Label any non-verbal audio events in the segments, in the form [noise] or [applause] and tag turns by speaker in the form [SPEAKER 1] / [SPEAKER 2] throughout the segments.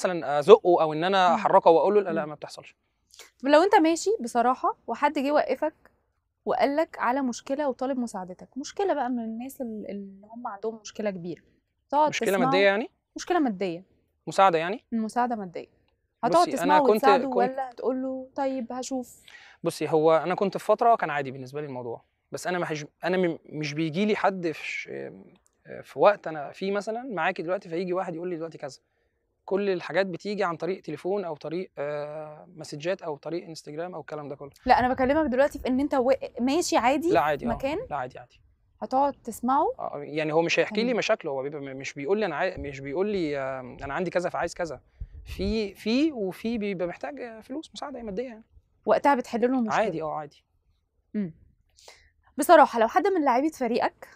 [SPEAKER 1] مثلا ازقه او ان انا احركه واقول له لا ما بتحصلش
[SPEAKER 2] طب لو انت ماشي بصراحه وحد جه وقفك وقال لك على مشكله وطالب مساعدتك مشكله بقى من الناس اللي هم عندهم مشكله كبيره تقعد مشكله ماديه يعني مشكله ماديه مساعده يعني المساعده ماديه هتقعد تسمعه كنت وتساعده كنت ولا تقول له طيب هشوف
[SPEAKER 1] بصي هو انا كنت في فتره كان عادي بالنسبه لي الموضوع بس انا محج... انا مش بيجي لي حد في, في وقت انا فيه مثلا معاكي دلوقتي فيجي واحد يقول لي دلوقتي كذا كل الحاجات بتيجي عن طريق تليفون او طريق آه مسجات او طريق انستجرام او الكلام ده كله
[SPEAKER 2] لا انا بكلمك دلوقتي في ان انت و... ماشي عادي لا عادي آه، مكان لا عادي عادي هتقعد تسمعه آه، آه،
[SPEAKER 1] يعني هو مش هيحكي لي مشاكله هو مش بيقول لي انا عاي... مش بيقول لي آه انا عندي كذا فعايز كذا في في وفي بيبقى محتاج فلوس مساعده يعني ماديه يعني وقتها بتحل لهم مشكله عادي اه عادي مم.
[SPEAKER 2] بصراحه لو حد من لعيبه فريقك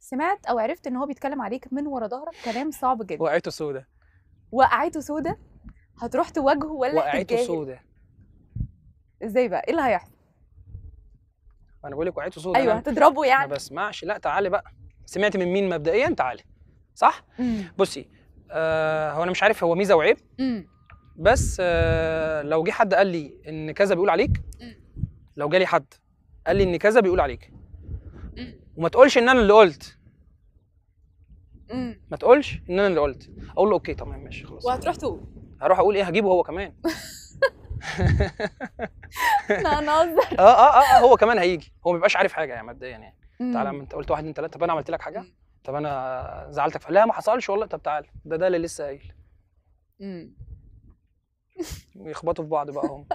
[SPEAKER 2] سمعت او عرفت ان هو بيتكلم عليك من ورا ظهرك كلام صعب جدا
[SPEAKER 1] وقعته سودة
[SPEAKER 2] وقعته سودة هتروح تواجهه ولا وقعته سودة ازاي بقى ايه اللي هيحصل
[SPEAKER 1] انا بقول لك وقعته سودة ايوه هتضربه يعني ما بسمعش لا تعالي بقى سمعت من مين مبدئيا تعالي صح مم. بصي آه هو انا مش عارف هو ميزه وعيب مم. بس آه لو جه حد قال لي ان كذا بيقول عليك مم. لو جالي حد قال لي ان كذا بيقول عليك مم. وما تقولش ان انا اللي قلت ما تقولش ان انا اللي قلت اقول له اوكي تمام ماشي
[SPEAKER 2] خلاص وهتروح تقول
[SPEAKER 1] هروح اقول ايه هجيبه هو كمان لا [laughs] [laughs] انا آه،, اه اه اه هو كمان هيجي هو ما بيبقاش عارف حاجه يعني مبدئيا يعني تعالى انت قلت واحد اتنين ثلاثه طب انا عملت لك حاجه طب انا زعلتك لا ما حصلش والله طب تعالى ده ده اللي لسه قايل [laughs] يخبطوا في بعض بقى هم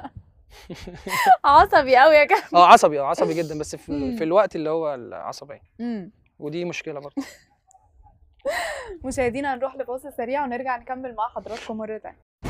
[SPEAKER 2] عصبي قوي يا كابتن
[SPEAKER 1] اه عصبي اه عصبي جدا بس في, في الوقت اللي هو العصبيه ودي مشكله برضه
[SPEAKER 2] مشاهدينا هنروح لفاصل سريع ونرجع نكمل مع حضراتكم مره ثانيه